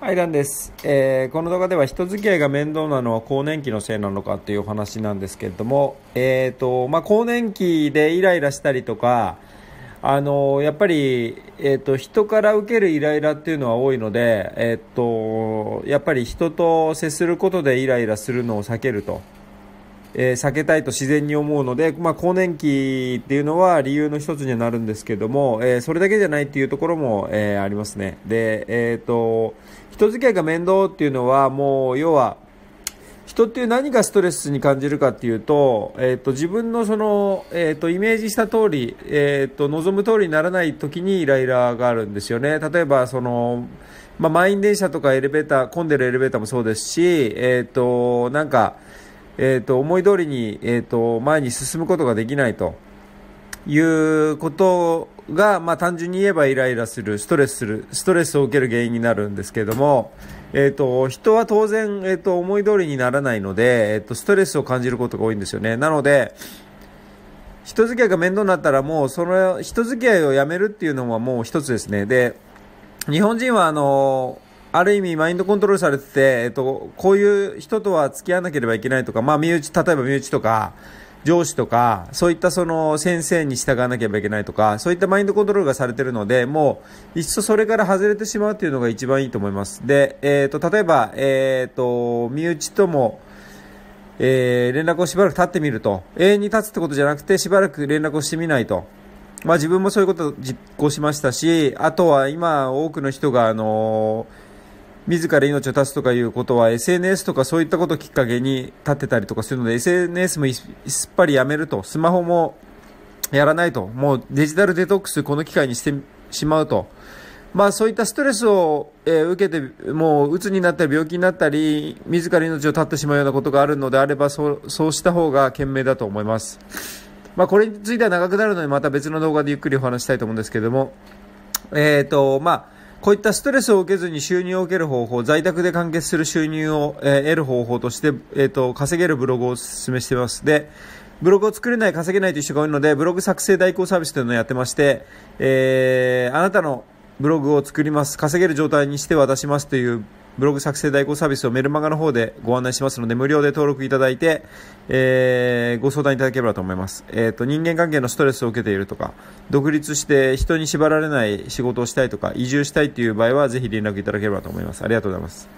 はい、ランです、えー、この動画では人付き合いが面倒なのは更年期のせいなのかっていうお話なんですけれども、えーとまあ、更年期でイライラしたりとか、あのー、やっぱり、えーと、人から受けるイライラっていうのは多いので、えーとやっぱり人と接することでイライラするのを避けると。えー、避けたいと自然に思うので、まあ、更年期っていうのは理由の一つにはなるんですけども、えー、それだけじゃないっていうところも、えー、ありますね。で、えっ、と、人付き合いが面倒っていうのは、もう、要は、人っていう何がストレスに感じるかっていうと、えっ、ー、と、自分のその、えっ、ー、と、イメージした通り、えっ、ー、と、望む通りにならない時にイライラがあるんですよね。例えば、その、まあ、満員電車とかエレベーター、混んでるエレベーターもそうですし、えっ、と、なんか、えー、と思い通りに、えー、と前に進むことができないということが、まあ、単純に言えばイライラするストレスするストレスを受ける原因になるんですけれども、えー、と人は当然、えー、と思い通りにならないので、えー、とストレスを感じることが多いんですよね。なので人付き合いが面倒になったらもうその人付き合いをやめるっていうのはもう一つですね。で日本人はあのある意味マインドコントロールされてて、えっと、こういう人とは付き合わなければいけないとか、まあ、身内、例えば身内とか、上司とか、そういったその先生に従わなければいけないとか、そういったマインドコントロールがされてるので、もう、いっそそれから外れてしまうというのが一番いいと思います。で、えっ、ー、と、例えば、えっ、ー、と、身内とも、えー、連絡をしばらく経ってみると、永遠に立つってことじゃなくて、しばらく連絡をしてみないと。まあ自分もそういうことを実行しましたし、あとは今多くの人が、あのー自ら命を絶つとかいうことは SNS とかそういったことをきっかけに立ってたりとかするので SNS もすっぱりやめるとスマホもやらないともうデジタルデトックスこの機会にしてしまうと。まあそういったストレスを、え受けて、もう鬱になったり病気になったり、自ら命を絶ってしまうようなことがあるのであれば、そうそうした方が賢明だと思います。まあこれについては長くなるので、また別の動画でゆっくりお話したいと思うんですけども、えっ、ー、と、まあ、こういったストレスを受けずに収入を受ける方法、在宅で完結する収入を、え得る方法として、えっ、ー、と、稼げるブログをお勧めしてます。で、ブログを作れない、稼げないという人が多いので、ブログ作成代行サービスというのをやってまして、えー、あなたのブログを作ります、稼げる状態にして渡しますというブログ作成代行サービスをメルマガの方でご案内しますので、無料で登録いただいて、えー、ご相談いただければと思います。えっ、ー、と、人間関係のストレスを受けているとか、独立して人に縛られない仕事をしたいとか、移住したいという場合は、ぜひ連絡いただければと思います。ありがとうございます。